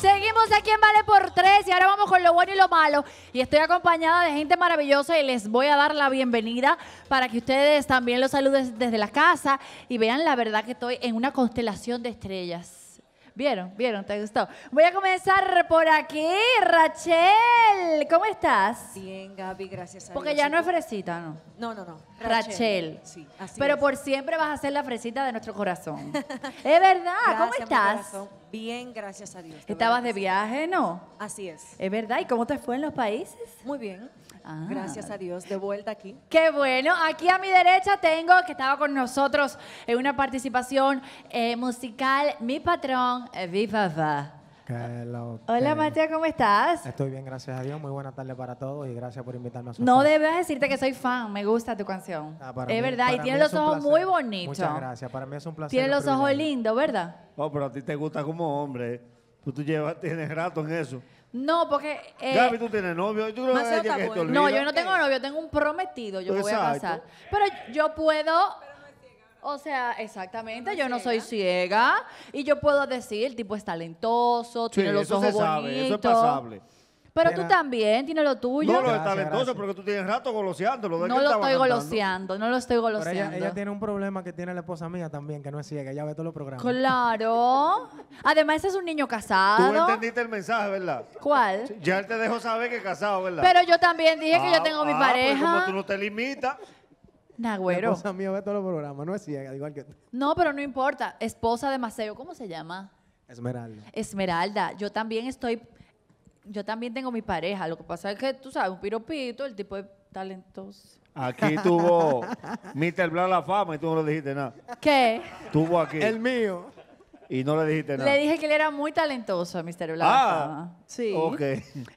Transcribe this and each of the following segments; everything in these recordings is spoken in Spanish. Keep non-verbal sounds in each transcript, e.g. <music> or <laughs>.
Seguimos aquí en Vale por Tres y ahora vamos con lo bueno y lo malo. Y estoy acompañada de gente maravillosa y les voy a dar la bienvenida para que ustedes también los saluden desde la casa y vean la verdad que estoy en una constelación de estrellas. ¿Vieron? ¿Vieron? ¿Te gustó? Voy a comenzar por aquí, Rachel. ¿Cómo estás? Bien, Gaby, gracias a Porque ya no es fresita, ¿no? No, no, no. Rachel. Sí, así Pero por siempre vas a ser la fresita de nuestro corazón. <laughs> es verdad, ¿cómo estás? Bien, gracias a Dios. ¿Estabas de viaje, no? Así es. ¿Es verdad? ¿Y cómo te fue en los países? Muy bien. Ah. Gracias a Dios, de vuelta aquí. Qué bueno. Aquí a mi derecha tengo que estaba con nosotros en una participación eh, musical, mi patrón, Viva eh, Hola, Matías, ¿cómo estás? Estoy bien, gracias a Dios. Muy buenas tarde para todos y gracias por invitarme a su No debes decirte que soy fan, me gusta tu canción. Ah, es verdad, y tiene los ojos muy bonitos. Muchas gracias, para mí es un placer. Tienes los ojos lindos, ¿verdad? Oh, pero a ti te gusta como hombre. Pues tú, llevas, tienes rato en eso. No, porque. Eh, Gaby, tú tienes novio. ¿Tú no, que no, yo no tengo novio, tengo un prometido. Yo me pues voy a casar. Pero yo puedo o sea, exactamente, yo no soy ciega y yo puedo decir, el tipo es talentoso, tiene los ojos bonitos eso es pasable. Pero tú también tiene lo tuyo. No, lo es talentoso, porque tú tienes rato goloseándolo. ¿de No lo estoy goloseando, no lo estoy Pero ella, tiene un problema que tiene la esposa mía también, que no es ciega. Ella ve todos los programas. Claro. Además, ese es un niño casado Tú entendiste el mensaje, ¿verdad? ¿Cuál? Ya él te dejó saber que es casado, ¿verdad? Pero yo también dije que yo ah, tengo mi ah, pareja. pues como tú no te limitas. La esposa mía ve todos los programas, no es ciega, igual que No, pero no importa. Esposa de Maceo, ¿cómo se llama? Esmeralda. Esmeralda. Yo también estoy. Yo también tengo mi pareja. Lo que pasa es que tú sabes, un piropito, el tipo de talentoso. Aquí tuvo Mr. Blanc la fama y tú no le dijiste nada. ¿Qué? Tuvo aquí. El mío. Y no le dijiste nada. Le dije que él era muy talentoso, Mr. Blanc. Ah, sí. Ok.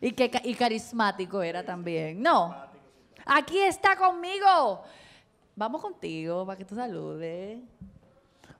Y que y carismático era también. No. Aquí está conmigo Vamos contigo para que tú saludes.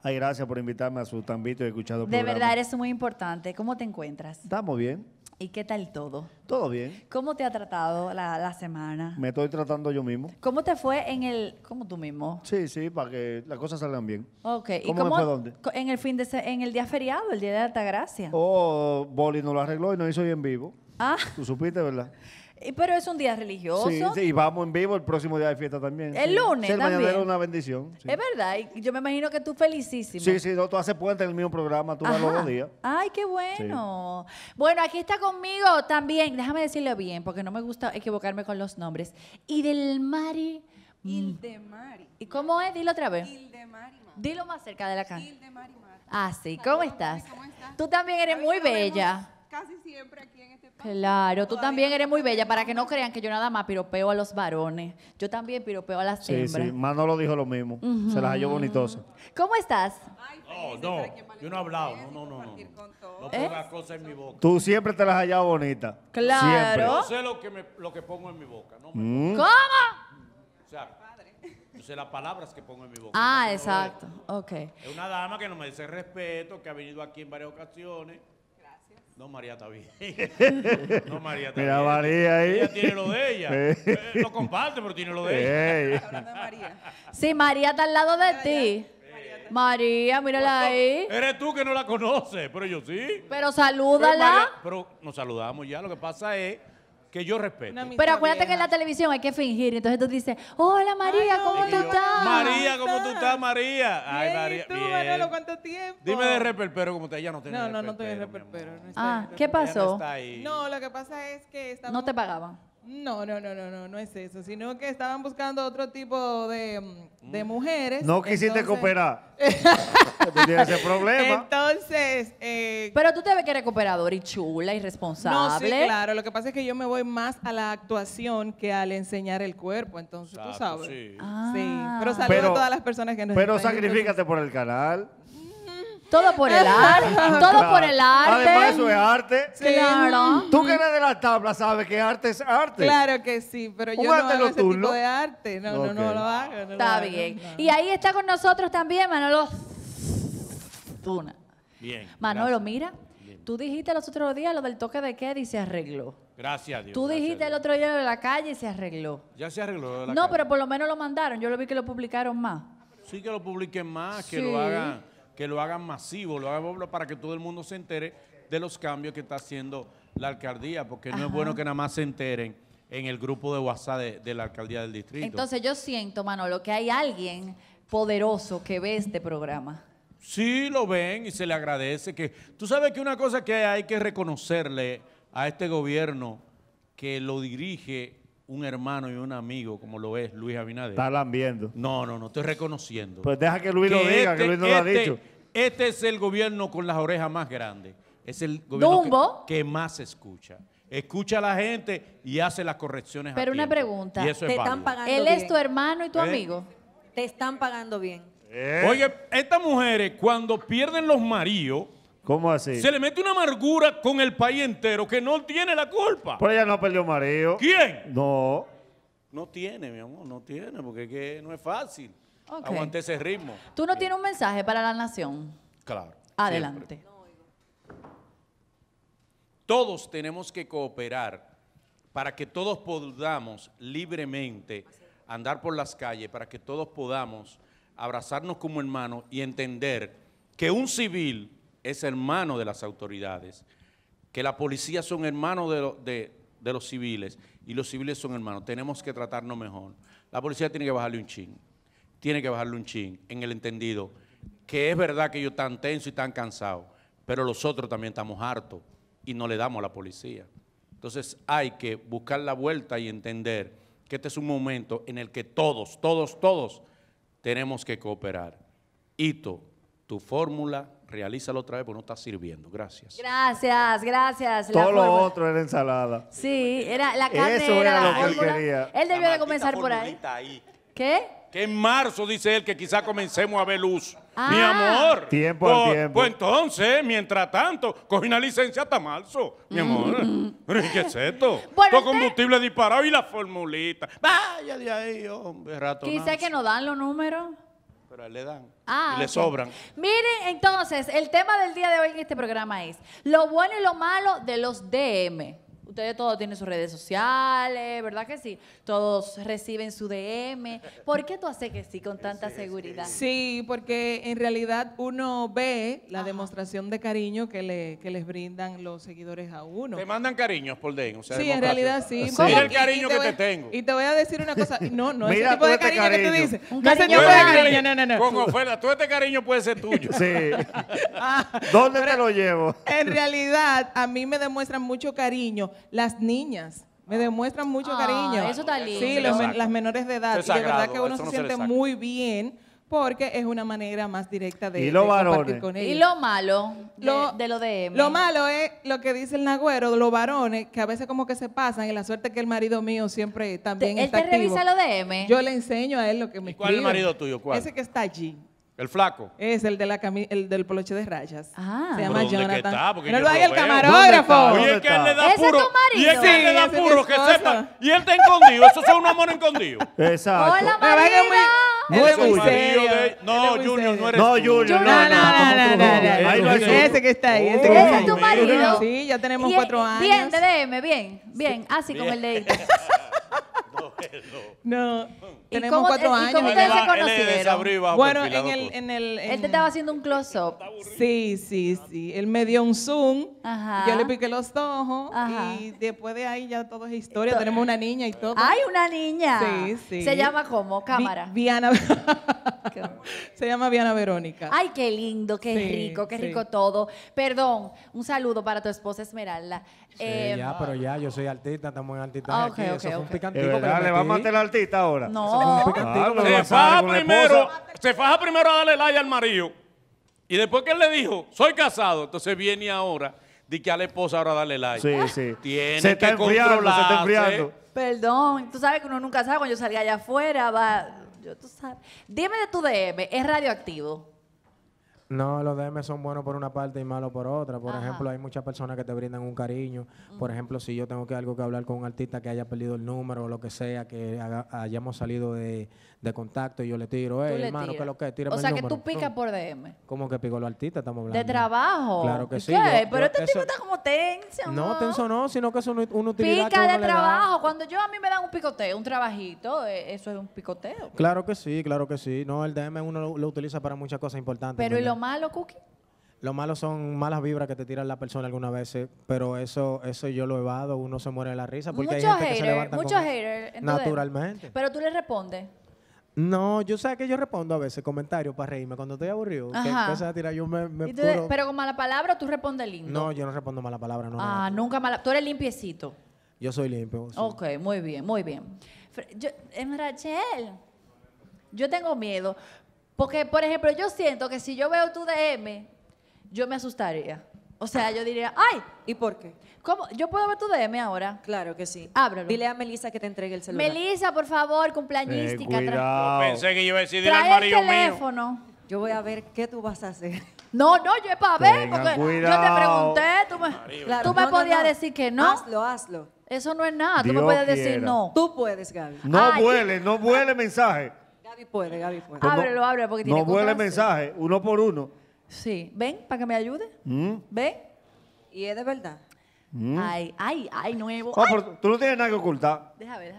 Ay, gracias por invitarme a su tambito y escuchado. De verdad, eres muy importante. ¿Cómo te encuentras? Estamos bien. ¿Y qué tal todo? Todo bien. ¿Cómo te ha tratado la, semana? Me estoy tratando yo mismo. ¿Cómo te fue en el... ¿Cómo tú mismo? Sí, sí, para que las cosas salgan bien. Ok. ¿Y cómo fue dónde? En el, fin de, en el día feriado, el día de Altagracia. Oh, Boli nos lo arregló y nos hizo en vivo. Ah. Tú supiste, ¿verdad? <laughs> Pero es un día religioso. Sí, y vamos en vivo el próximo día de fiesta también. El lunes. el también. es una bendición. Es verdad, yo me imagino que tú felicísimo. Sí, sí, tú haces puente en el mismo programa, tú vas los dos días. Ay, qué bueno. Bueno, aquí está conmigo también, déjame decirlo bien, porque no me gusta equivocarme con los nombres. Y del Mari. Ildemari. ¿Y cómo es? Dilo otra vez. Ildemari. Dilo más cerca de la cámara. Ildemari. Ah, sí. ¿Cómo estás? ¿Cómo estás? Tú también eres muy bella casi siempre aquí en este país Claro, tú también eres muy bella, para que no crean que yo nada más piropeo a los varones. Yo también piropeo a las sí, hembras. Sí, lo dijo lo mismo. Se las halló bonitosas. ¿Cómo estás? No, no, yo no he hablado. No, no, no. No, no ¿Eh? cosas en mi boca. Tú siempre te las has hallado bonitas. Claro. Siempre. Yo sé lo que, me, lo que pongo en mi boca. No me mm. ¿Cómo? O sea, yo sé las palabras que pongo en mi boca. Ah, exacto. Es una dama que no me dice respeto, que ha venido aquí en varias ocasiones. No, María está bien. <laughs> No, María está Mira, María ahí. Ella tiene lo de ella. Eh, no comparte, pero tiene lo de ella. Hablando de María. Sí, María está al lado de ti. María, mírala pues ahí. Eres tú que no la conoces, pero yo sí. Pero salúdala. pero nos saludamos ya. Lo que pasa es que yo respeto. Pero acuérdate que en la televisión hay que fingir. Entonces tú dices, hola María, ¿cómo tú estás? María, ¿cómo tú estás, María? Ay, María. ¿Y tú, bien. cuánto tiempo? Dime de reperpero, como te ella no tiene No, no, no estoy de reperpero. No ah, ¿qué pasó? No, lo que pasa es que No te pagaban. No, no, no, no, no, no es eso, sino que estaban buscando otro tipo de, mm, mm. mujeres. No quisiste cooperar. <laughs> ese problema. Entonces, eh, Pero tú te ves que eres cooperadora y chula y responsable. no, sí, claro, lo que pasa es que yo me voy más a la actuación que al enseñar el cuerpo, entonces tú sabes. sí. Ah. Sí, pero todas las personas que nos Pero sacrificate por el canal. Todo <laughs> por el arte. todo por el arte. Además, eso es arte. Sí. Claro. Tú que eres de la tabla sabes que arte es arte. Claro que sí, pero yo no hago ese tipo de arte. No, no, no, lo hago. está bien. Y ahí está con nosotros también Manolo Tuna. Bien. Manolo, mira. Tú dijiste los otros días lo del toque de queda y se arregló. Gracias a Dios. Tú dijiste el otro día de la calle y se arregló. Ya se arregló. De no, pero por lo menos lo mandaron. Yo lo vi que lo publicaron más. Sí que lo publiquen más, que lo hagan que lo hagan masivo, lo hagan para que todo el mundo se entere de los cambios que está haciendo la alcaldía, porque no es bueno que nada más se enteren en el grupo de WhatsApp de, la alcaldía del distrito. Entonces yo siento, Manolo, que hay alguien poderoso que ve este programa. Sí, lo ven y se le agradece. Que, Tú sabes que una cosa que hay que reconocerle a este gobierno que lo dirige un hermano y un amigo como lo es Luis Abinader. Están viendo. No, no, no, estoy reconociendo. Pues deja que Luis lo diga, que este, Luis no lo ha este, dicho. Este es el gobierno con las orejas más grandes. Es el gobierno que, más escucha. Escucha a la gente y hace las correcciones. Pero una pregunta. es están Él es tu hermano y tu ¿Eh? amigo. Te están pagando bien. Eh. Oye, estas mujeres cuando pierden los maridos ¿Cómo así? Se le mete una amargura con el país entero que no tiene la culpa. Pero ella no perdió mareo. ¿Quién? No. No tiene, mi amor, no tiene, porque no es fácil Aguante aguantar ese ritmo. ¿Tú no tienes un mensaje para la nación? Claro. Adelante. Todos tenemos que cooperar para que todos podamos libremente andar por las calles, para que todos podamos abrazarnos como hermanos y entender que un civil es hermano de las autoridades, que la policía son hermanos de, de, los civiles y los civiles son hermanos. Tenemos que tratarnos mejor. La policía tiene que bajarle un chin, tiene que bajarle un chin en el entendido que es verdad que ellos están tensos y tan cansados, pero los otros también estamos hartos y no le damos a la policía. Entonces hay que buscar la vuelta y entender que este es un momento en el que todos, todos, todos tenemos que cooperar. Hito, tu fórmula realízalo otra vez porque no está sirviendo. Gracias. Gracias, gracias. Todo lo otro era ensalada. Sí, era la carne Eso era, lo que él quería. Él debió de comenzar por ahí. ¿Qué? Que en marzo, dice él, que quizá comencemos a ver luz. Ah. Mi amor. Tiempo pues, al tiempo. Pues entonces, mientras tanto, cogí una licencia hasta marzo, mi mm. amor. <laughs> ¿Qué es esto? Todo este combustible disparado y la formulita. Vaya de ahí, hombre, rato. Quizá que no dan los números le dan y ah, le sobran. Miren, entonces, el tema del día de hoy en este programa es lo bueno y lo malo de los DM. Ustedes todos tienen sus redes sociales, ¿verdad que sí? Todos reciben su DM. ¿Por qué tú haces que sí con tanta seguridad? Sí, porque en realidad uno ve la demostración de cariño que, le, que les brindan los seguidores a uno. Te mandan cariños por DM, Sí, en realidad sí. sí. Mira el cariño que te tengo. Y te voy a decir una cosa, no, no, es ese tipo de este cariño, que tú dices. cariño, no, no, no, no. Con oferta, todo este cariño puede ser tuyo. Sí. <laughs> Ah, ¿Dónde te lo llevo? En realidad, a mí me demuestran mucho cariño las niñas. Me ah. demuestran mucho ah, cariño. Eso está lindo. Sí, las menores de edad. de verdad que uno se, siente muy bien porque es una manera más directa de, compartir con eh. ellos. Y lo malo de lo, de lo M? Lo malo es lo que dice el nagüero, los varones, que a veces como que se pasan y la suerte que el marido mío siempre también ¿Él está te revisa lo de M? Yo le enseño a él lo que me ¿Y ¿Cuál es el marido tuyo? ¿Cuál? Ese que está allí. El flaco. Es el, de la cami el del poloche de rayas. Ah. Se llama Jonathan. Está? no lo hay el camarógrafo. Y el que él le da puro. y el que él le da puro, que sepa. Y él está escondido. Eso es un amor escondido. Exacto. Hola, Marina. No es muy serio. De... No, Junior, no eres No, Junior, no, no, no, no, no, Ese que está ahí. Ese, es tu marido. Sí, ya tenemos cuatro años. Bien, DDM, bien, bien. Así como el de ahí. No, tenemos cuatro años. cómo Bueno, en el, Él te estaba haciendo un close-up. Sí, sí, sí. Él me dio un zoom, Ajá. yo le piqué los ojos y después de ahí ya todo es historia. Tenemos una niña y todo. ¡Ay, una niña! Sí, sí. ¿Se llama cómo? ¿Cámara? Viana... <laughs> Se llama Viana Verónica. Ay, qué lindo, qué rico, qué rico todo. Perdón, un saludo para tu esposa Esmeralda. Sí, ya, em, pero ya, yo soy artista, estamos en artista. Ah, aquí. ok Eso un ¿Le va a hacer al artista ahora? No. Un no se, faja primero, se faja primero a darle like al marido y después que él le dijo, soy casado, entonces viene ahora, di que a la esposa ahora darle like. Sí, ah, sí. Tiene se está enfriando, se está enfriando. Perdón, tú sabes que uno nunca sabe cuando yo salga allá afuera, va yo tú sabes. Dime de tu DM, es radioactivo. No, los DM son buenos por una parte y malos por otra. Por ejemplo, hay muchas personas que te brindan un cariño. Por ejemplo, si yo tengo que algo que hablar con un artista que haya perdido el número o lo que sea, que hayamos salido de, contacto y yo le tiro, hermano, que lo que, tírame O sea, que tú picas por DM. ¿Cómo que pico los artistas? Estamos hablando. De trabajo. Claro que sí. Pero este tipo está como tenso. No, tenso no, sino que es una, utilidad Pica de trabajo. Cuando yo a mí me dan un picoteo, un trabajito, eh, eso es un picoteo. Claro que sí, claro que sí. No, el DM uno lo, utiliza para muchas cosas importantes. Pero malo, Cookie? Lo malo son malas vibras que te tiran la persona algunas veces, pero eso eso yo lo evado, uno se muere de la risa porque hay gente que se levanta naturalmente. Pero tú le respondes. No, yo sé que yo respondo a veces comentarios para reírme cuando estoy aburrido. Que a tirar, yo me, me Pero con mala palabra tú respondes lindo. No, yo no respondo mala palabra, Ah, nunca mala. Tú eres limpiecito. Yo soy limpio. Ok, muy bien, muy bien. Yo, en Rachel, yo tengo miedo porque, por ejemplo, yo siento que si yo veo tu DM, yo me asustaría. O sea, yo diría, ¡ay! ¿Y por qué? ¿Cómo? ¿Yo puedo ver tu DM ahora? Claro que sí. Ábralo. Dile a Melisa que te entregue el celular. Melisa, por favor, cumpleañística. Eh, cuidado. Pensé que yo iba a decir, el Yo voy a ver qué tú vas a hacer. No, no, yo es para ver, porque yo te pregunté, tú me, podías decir que no. Hazlo, hazlo. Eso no es nada, tú me puedes decir no. Tú puedes, Gaby. No huele, no vuele mensaje. Gaby puede, Gaby puede. Pues ábrelo, ábrelo, porque tiene No vuelve el mensaje, uno por uno. Sí, ven, para que me ayude. Mm. Ven. Y es de verdad. Mm. Ay, ay, ay, nuevo. Ah, tú no tienes nada que ocultar. Deja ver,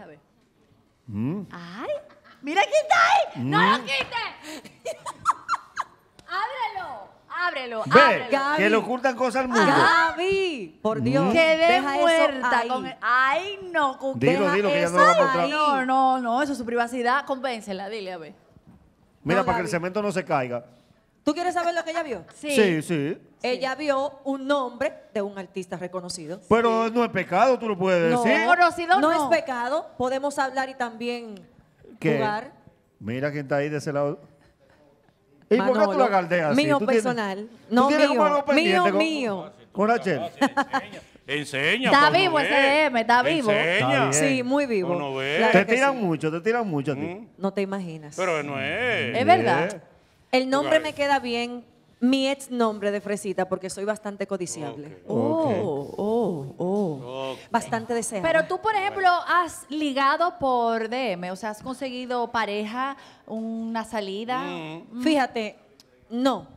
mm. Ay, mira quién está ahí. ¿eh? No lo quites. <laughs> Ábrelo ábrelo, ábrelo. Que le ocultan cosas al mundo. Gaby, por mm. Dios. Quedé deja eso muerta. ahí. Ay, no, Dilo, que ya no va a No, no, no, eso es su privacidad. Convéncela, dile a ver. Mira, para que el cemento no se caiga. ¿Tú quieres saber lo que ella vio? Sí. sí. Ella vio un nombre de un artista reconocido. Pero no es pecado, tú lo puedes decir. no. es pecado. Podemos hablar y también jugar. Mira quién está ahí de ese lado. ¿Y por qué tú la galdeas Mío personal. Tienes, no, ¿tú mío, mío, con, mío. Con Rachel. Enseña. Está pues, vivo ese DM, está vivo. Sí, muy vivo. te tiran mucho, te tiran mucho a ti. Mm. No te imaginas. Pero no es. Es verdad. El nombre me queda bien, mi ex nombre de Fresita porque soy bastante codiciable. Oh, oh, oh, oh. Bastante deseable. Pero tú, por ejemplo, has ligado por DM, o sea, has conseguido pareja, una salida. Mm. Mm. Fíjate, no.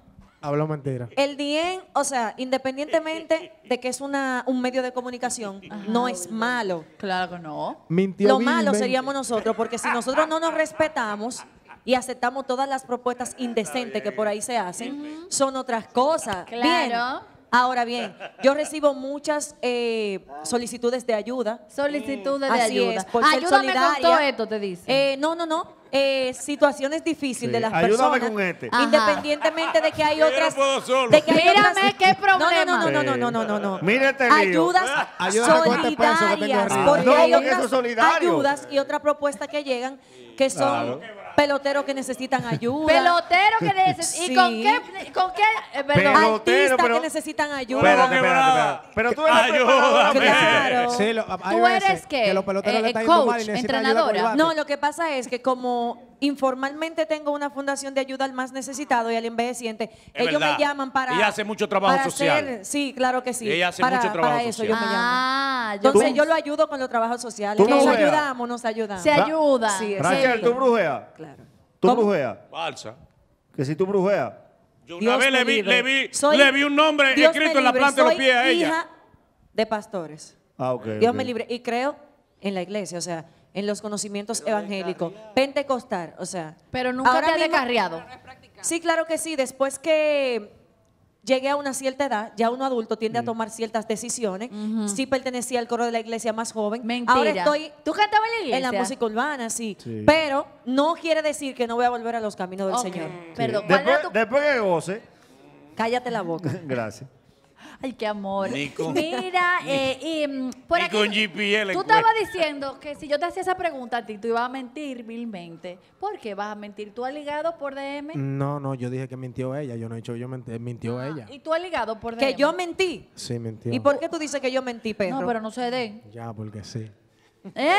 Habla mentira. El DM, o sea, independientemente <laughs> de que es una, un medio de comunicación, no es malo. Claro que no. Mintió Lo malo seríamos nosotros, porque si nosotros no nos respetamos, y aceptamos todas las propuestas indecentes que por ahí se hacen, son otras cosas. Claro. Bien. Ahora bien, yo recibo muchas eh, solicitudes de ayuda. Solicitudes de Así ayuda. Es, por ser Ayúdame con todo esto, te dice. Eh, no, no, no. Eh, situaciones difíciles de las Ayúdame personas. Con este. Independientemente de que hay otras. de que Mírame qué problema. No, no, no, no, no, no, este ah, este no, no. Mírate Ayudas solidarias. Porque porque hay otras eso ayudas y otras propuestas que llegan que son Peloteros que necesitan ayuda. Peloteros que <laughs> necesitan. ¿Y con qué? Eh, perdón. Artistas que necesitan ayuda. Pero tú eres Ayúdame. ¿Tú eres qué? Que los peloteros eh, eh, coach, entrenadora. No, lo que pasa es que como Informalmente tengo una fundación de ayuda al más necesitado y al envejeciente. ellos me llaman para. Ella hace mucho trabajo social. sí, claro que sí. Ella hace mucho trabajo eso social. Ah, me Entonces yo lo ayudo con los trabajos sociales. Nos ayudamos, nos ayudamos. Se ayuda. Sí, Rachel, ¿tú brujeas? Claro. ¿Tú brujeas? Falsa. Que si tú brujeas. Yo una vez le vi, le, vi, un nombre escrito en la planta de los pies a ella. Hija de pastores. Ah, okay, Dios me libre. Y creo en la iglesia. O sea, en los conocimientos evangélicos. Pentecostal, o sea. Pero nunca te ha descarriado. Sí, claro que sí. Después que llegué a una cierta edad, ya uno adulto tiende a tomar ciertas decisiones. Sí pertenecía al coro de la iglesia más joven. Mentira. Ahora estoy ¿Tú cantabas en la iglesia? En la música urbana, sí. Pero no quiere decir que no voy a volver a los caminos del Señor. Perdón. Después, después que goce. Cállate la boca. <laughs> Gracias. Ay, qué amor. Mira, <laughs> eh, y mm, por aquí, GPL tú estabas diciendo que si yo te hacía esa pregunta a ti, tú ibas a mentir vilmente. ¿Por qué vas a mentir? ¿Tú has ligado por DM? No, no, yo dije que mintió ella. Yo no he dicho yo mentí, mintió ah, ella. ¿Y tú has ligado por DM? ¿Que yo mentí? Sí, mentí. ¿Y por qué tú dices que yo mentí, Pedro? No, pero no se den. Ya, porque sí. ¿Eh?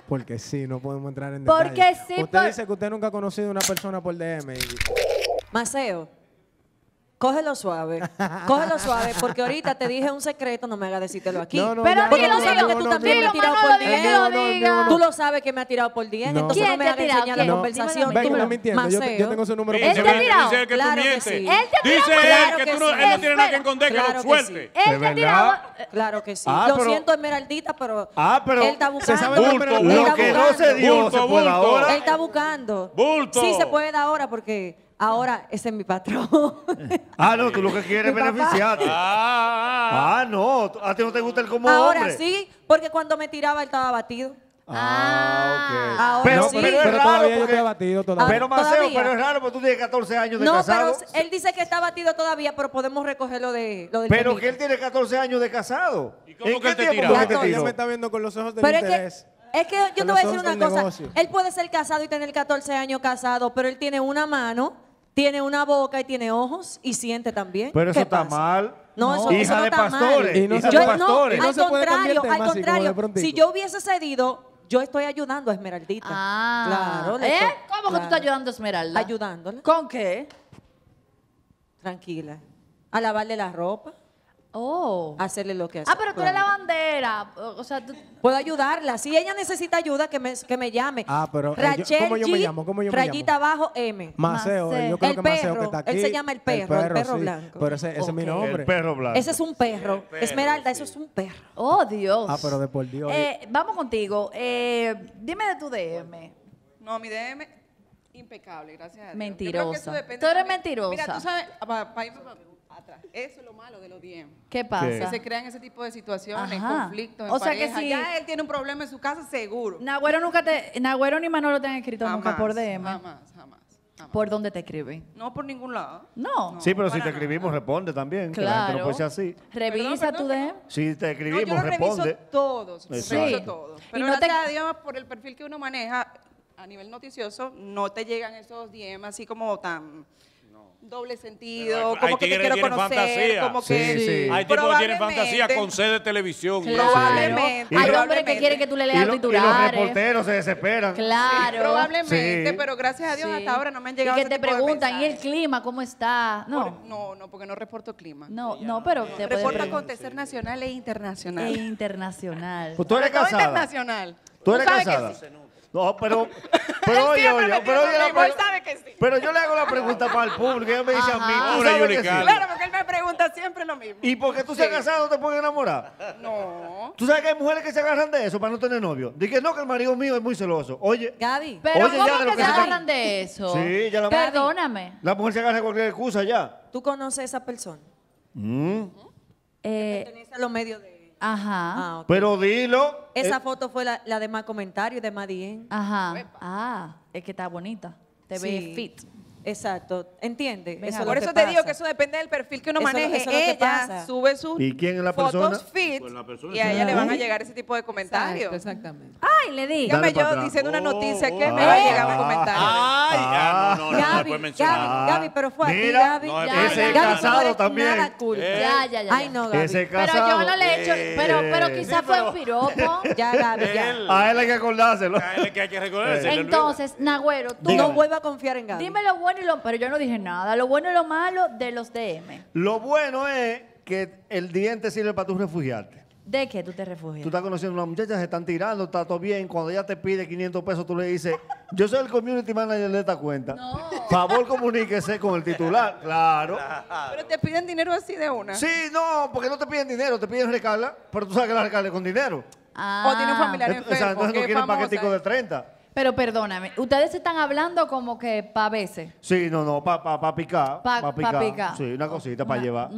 <laughs> Porque sí, no podemos entrar en detalle. Porque sí. Usted dice que usted nunca ha conocido a una persona por DM. Y... Maceo. Cógelo suave. Cógelo suave, porque ahorita te dije un secreto, no me hagas decírtelo aquí. pero porque no, sabes que tú también me has tirado por 10. Tú lo sabes que me ha tirado por 10, entonces no me hagas enseñar la conversación. Venga, no me Yo tengo su número. Él te ha Dice él que tú mientes. Dice él que tú no tienes nada que esconder, que lo suelte. Él te Claro que sí. Ah, lo siento, Esmeraldita, pero ah, él está buscando. Lo que no se dio, Él está buscando. Bulto. Sí se puede dar ahora porque... Ahora, ese es mi patrón. <laughs> ah, no, tú lo que <laughs> quieres es beneficiarte. Ah, ah, ah. ah no, a ti no te gusta el como Ahora sí, porque cuando me tiraba él estaba batido. Ah, ok. Ahora pero, sí. pero, es raro todavía porque, batido Pero Maceo, pero es raro porque tú tienes 14 años de casado. No, pero él dice que está batido todavía, pero podemos recoger lo, de, lo del Pero que él tiene 14 años de casado. ¿Y cómo que te tiempo tira? me está viendo con los ojos de interés. Es que, yo te voy a decir una cosa. Él puede ser casado y tener 14 años casado, pero él tiene una mano tiene una boca y tiene ojos y siente también. Pero eso está mal. No, Eso, no está Mal. Y no yo, de pastores. No, al contrario, al contrario. Si yo hubiese cedido, yo estoy ayudando a Esmeraldita. Ah, claro. ¿Eh? ¿Cómo que tú estás ayudando a Esmeralda? Ayudándola. ¿Con qué? Tranquila. A lavarle la ropa. Oh. Hacerle lo que ah, hace. Ah, pero tú eres la bandera. O sea, Puedo ayudarla. Si ella necesita ayuda, que me, que me llame. Ah, pero. Eh, yo, ¿Cómo yo me llamo? Rayita abajo M. Maceo. Yo creo el que Maceo que está aquí. Él se llama el perro, el perro, blanco. Pero ese, es mi nombre. El perro blanco. Ese es un perro. Esmeralda, eso es un perro. Oh, Dios. Ah, pero de por Dios. Eh, vamos contigo. Eh, dime de tu DM. No, mi DM impecable, gracias a Mentirosa. Tú, eres mentirosa. Mira, tú sabes, ah, para, eso es lo malo de los DM. ¿Qué pasa? Que se crean ese tipo de situaciones, conflictos. En o sea que si ya él tiene un problema en su casa, seguro. Nagüero nunca te, Nagüero ni Manolo te han escrito nunca por DM. Jamás, jamás. ¿Por dónde te escriben? No, por ningún lado. No. sí, pero si te escribimos, responde también. Claro. Que así. Revisa tu DM. Si te escribimos, responde. Reviso todos. todos. Pero no te... por el perfil que uno maneja, a nivel noticioso, no te llegan esos DM así como tan doble sentido, como que te quiero conocer, como que sí, hay tipos que tienen fantasía con sede de televisión. Probablemente. Hay hombres que quieren que tú le leas y titulares. Y los reporteros se desesperan. Claro. probablemente, pero gracias a Dios hasta ahora no me han llegado. Y que te preguntan, ¿y el clima cómo está? No, no, no, porque no reporto clima. No, no, pero te reporto acontecer nacional e internacional. E internacional. Pues tú eres casada. internacional. Tú eres casada. No, pero. <laughs> Pero, yo, pero, oye, la, sabe pero yo le hago la pregunta para el público. Ella me dice Ajá. a mí. ¿tú sabes Claro, porque él me pregunta siempre lo mismo. ¿Y por qué tú sí. se has casado te puedes enamorar? No. ¿Tú sabes que hay mujeres que se agarran de eso para no tener novio? Dije, no, que el marido mío es muy celoso. Oye. Gaby. Pero oye, ¿cómo ya, que, se agarran de eso? Sí, ya la mujer. Perdóname. La mujer se agarra de cualquier excusa ya. ¿Tú conoces a esa persona? Mm. Eh, a los medios de Ajá. Ah, Pero dilo. Esa eh, foto fue la, de más comentarios, de más ¿eh? Ajá. Ah, es que está bonita. Te ve fit. Exacto, entiende. por eso te digo que eso depende del perfil que uno maneje. ella sube sus ¿Y fotos fit pues y a ella le van a llegar ese tipo de comentarios. exactamente. Ah, le di. yo diciendo una noticia que me va oh, a llegar un comentario. Ay, ya, ah, no, no, Gaby, Gaby, pero fue aquí no, eh. Ya, ese casado también. Ya, ya, ya. Ay, no, Gaby. Pero yo no le he hecho, eh. pero, pero quizás fue un piropo. <laughs> Ya, Gaby, A él hay que acordárselo. A él hay que recordárselo. Entonces, Nagüero, tú No vuelvas a confiar en Gaby. Dime lo bueno y lo malo. pero yo no dije nada. Lo bueno y lo malo de los DM. Lo bueno es que el diente sirve para tú refugiarte. ¿De qué tú te refugias? Tú estás conociendo a una muchacha, se están tirando, está todo bien. Cuando ella te pide 500 pesos, tú le dices, yo soy el community manager de esta cuenta. No. Favor, comuníquese con el titular. Claro. Pero te piden dinero así de una. Sí, no, porque no te piden dinero, te piden recarga, pero tú sabes que la recarga con dinero. Ah. O tiene un familiar enfermo. O sea, entonces no quieren paquetico de 30. Pero perdóname, ustedes están hablando como que para veces. Sí, no, no, para pa, pa picar. Para pa picar. Sí, una cosita para llevar.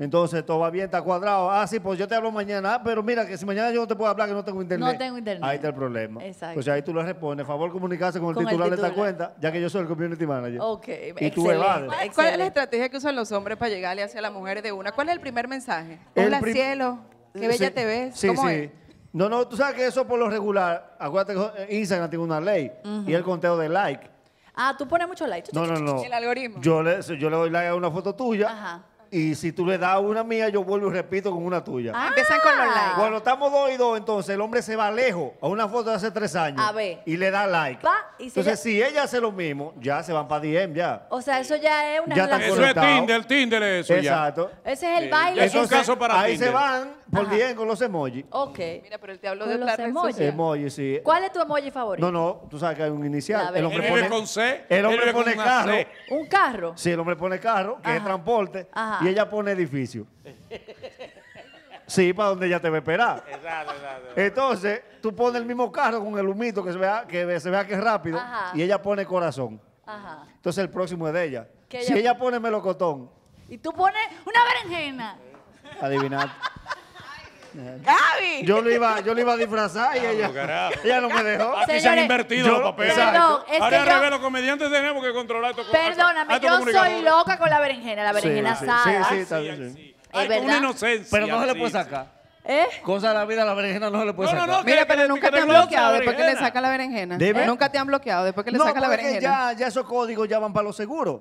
Entonces, todo va bien, está cuadrado. Ah, sí, pues yo te hablo mañana. Ah, pero mira, que si mañana yo no te puedo hablar, que no tengo internet. No tengo internet. Ahí está el problema. Exacto. sea ahí tú le respondes, favor comunicarse con, el titular de esta cuenta, ya que yo soy el community manager. Ok, Y tú evades. ¿Cuál, es la estrategia que usan los hombres para llegarle hacia las mujeres de una? ¿Cuál es el primer mensaje? Hola, cielo. Qué bella te ves. Sí, ¿Cómo sí. Es? No, no, tú sabes que eso por lo regular, acuérdate que Instagram tiene una ley y el conteo de like. Ah, tú pones muchos likes. No, no, no. El algoritmo. Yo le, yo le doy like a una foto tuya. Ajá. Y si tú le das una mía, yo vuelvo y repito con una tuya. Ah, empiezan con los ah. likes. Cuando estamos dos y dos, entonces el hombre se va lejos a una foto de hace tres años. Y le da like. entonces, si ella hace lo mismo, ya se van para DM, ya. O sea, eso ya es una ya Eso es Tinder, Tinder es eso Exacto. Ese es el eh, baile. Eso es un caso para ahí se van por bien con los emojis. Ok. Mira, pero él te habló de los emojis. Emoji, sí. ¿Cuál es tu emoji favorito? No, no, tú sabes que hay un inicial. El hombre pone, con C, el hombre pone carro. ¿Un carro? Sí, el hombre pone carro, que es transporte, Ajá. y ella pone edificio. Sí, para donde ella te va a esperar. Exacto, exacto. Entonces, tú pones el mismo carro con el humito que se vea que, es rápido, Ajá. y ella pone corazón. Ajá. Entonces, el próximo es de ella. Si ella- pone melocotón, Y tú pones una berenjena. adivinad. Yo lo iba, yo lo iba a disfrazar y ella, ella no me dejó. Aquí se han invertido los papeles. Perdón, Ahora los comediantes tenemos que controlar esto. Perdóname, yo soy loca con la berenjena, la berenjena sale. sí, sí, una inocencia. Pero no se le puede sacar. ¿Eh? Cosa de la vida, la berenjena no se le puede No, sacar. no, Mira, pero nunca te han bloqueado después que le sacan la berenjena. Nunca te han bloqueado después que le saca la berenjena. Ya, ya esos códigos ya van para los seguros.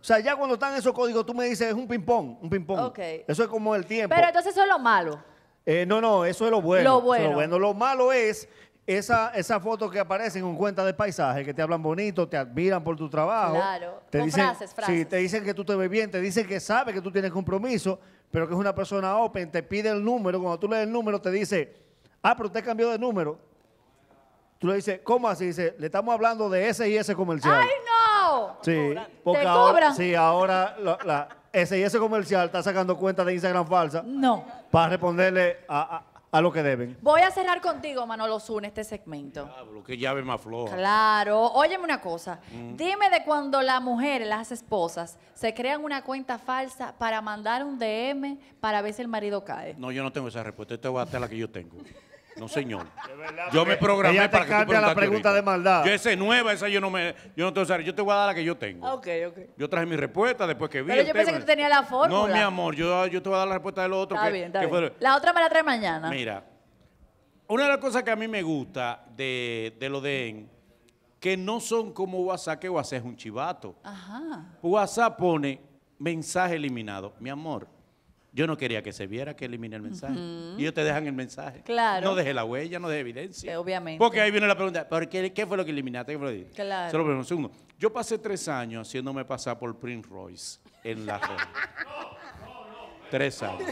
O sea, ya cuando están esos códigos, tú me dices, es un ping-pong, un ping-pong. Eso es como el tiempo. Pero entonces eso es lo malo. Eh, no, no, eso es lo bueno. Lo bueno. Lo, malo es esa, esa foto que en un cuenta de paisaje, que te hablan bonito, te admiran por tu trabajo. Claro, te con frases, frases. Sí, te dicen que tú te ves bien, te dicen que sabes que tú tienes compromiso, pero que es una persona open, te pide el número, cuando tú lees el número te dice, ah, pero usted cambió de número. Tú le dices, ¿cómo así? Dice, le estamos hablando de ese y ese comercial. ¡Ay, no! Sí, ¿Te ahora, sí, ahora la ese y ese comercial está sacando cuenta de Instagram falsa. No. Para responderle a, lo que deben. Voy a cerrar contigo, Manolo Zun, este segmento. Diablo, qué llave más floja. Claro. Óyeme una cosa. Mm. Dime de cuando las mujeres, las esposas, se crean una cuenta falsa para mandar un DM para ver si el marido cae. No, yo no tengo esa respuesta. Esta es la que yo tengo. No, señor. yo me programé para que la pregunta de maldad. Yo esa nueva, esa yo no me yo no te Yo te voy a dar la que yo tengo. Ok, ok. Yo traje mi respuesta después que vi. Pero yo pensé que tú tenías la forma. No, mi amor, yo, yo te voy a dar la respuesta del otro. Está que, bien, está La otra me la trae mañana. Mira, una de las cosas que a mí me gusta de, de lo de que no son como WhatsApp, que WhatsApp es un chivato. Ajá. WhatsApp pone mensaje eliminado. Mi amor, yo no quería que se viera que elimine el mensaje. Y ellos te dejan el mensaje. Claro. No deje la huella, no deje evidencia. Eh, obviamente. Porque ahí viene la pregunta, ¿por qué, fue lo que eliminaste? ¿Qué fue lo que claro. Solo un segundo. Yo pasé tres años haciéndome pasar por Prince Royce en la red. <laughs> tres años.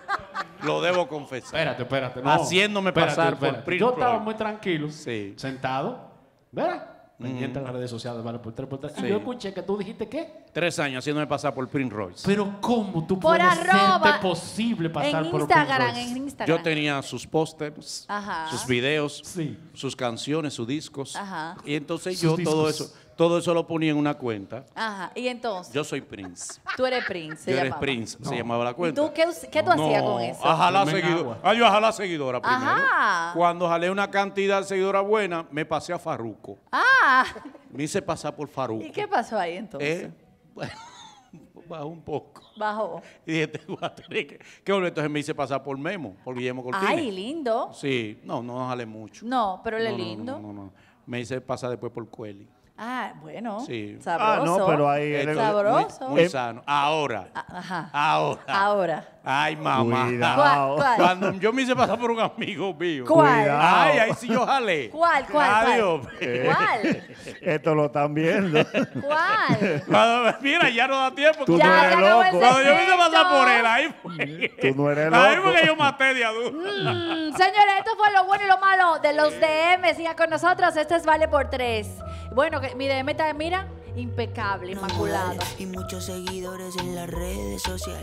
<laughs> lo debo confesar. Espérate, espérate. Haciéndome pasar por Prince Royce Yo estaba muy tranquilo, sí. sentado, ¿verdad? Me en las redes sociales, vale, por tres, Y yo escuché que tú dijiste qué. Tres años haciéndome pasar por Prince Royce. Pero ¿cómo tú puedes serte posible pasar por Prince Royce? En Instagram. Yo tenía sus pósters, sus videos, sus canciones, sus discos. Ajá. Y entonces yo todo eso. Todo eso lo ponía en una cuenta. Ajá, y entonces. Yo soy Prince. Tú eres Prince. Se yo eres Prince, se llamaba la cuenta. ¿Y tú qué, tú hacías con eso? Ajá, la seguidora. Ah, yo ajá seguidora primero. Ajá. Cuando jalé una cantidad de seguidora buena, me pasé a Farruco. Ah. Me hice pasar por Farruco. ¿Y qué pasó ahí entonces? Eh, <laughs> bajó un poco. Bajó. Y dije, te voy a tener que, ¿Qué Entonces me hice pasar por Memo, por Guillermo Cortines. Ay, lindo. Sí, no, no jalé mucho. No, pero él es lindo. no, no. Me hice pasar después por Cueli. Ah, bueno. Sí. Sabroso. Ah, no, pero ahí. Sabroso. Muy, muy sano. Ahora. Ah, ajá. Ahora. Ahora. Ay, mamá. Cuando yo me hice pasar por un amigo mío. ¿Cuál? Ay, ahí sí yo jale ¿Cuál, cuál? Adiós. <laughs> ¿Cuál? Eh, esto lo están viendo. ¿Cuál? mira, ya no da tiempo. Tú ya, no eres loco. Cuando yo me hice pasar por él, ahí fue. Tú no eres loco. Ahí fue que yo maté de adulto. Mm, señores, esto fue lo bueno y lo malo de los DM. ya con nosotros. Este es Vale por Tres. Bueno, mi DM está, mira, impecable, inmaculado. y muchos seguidores en las redes sociales.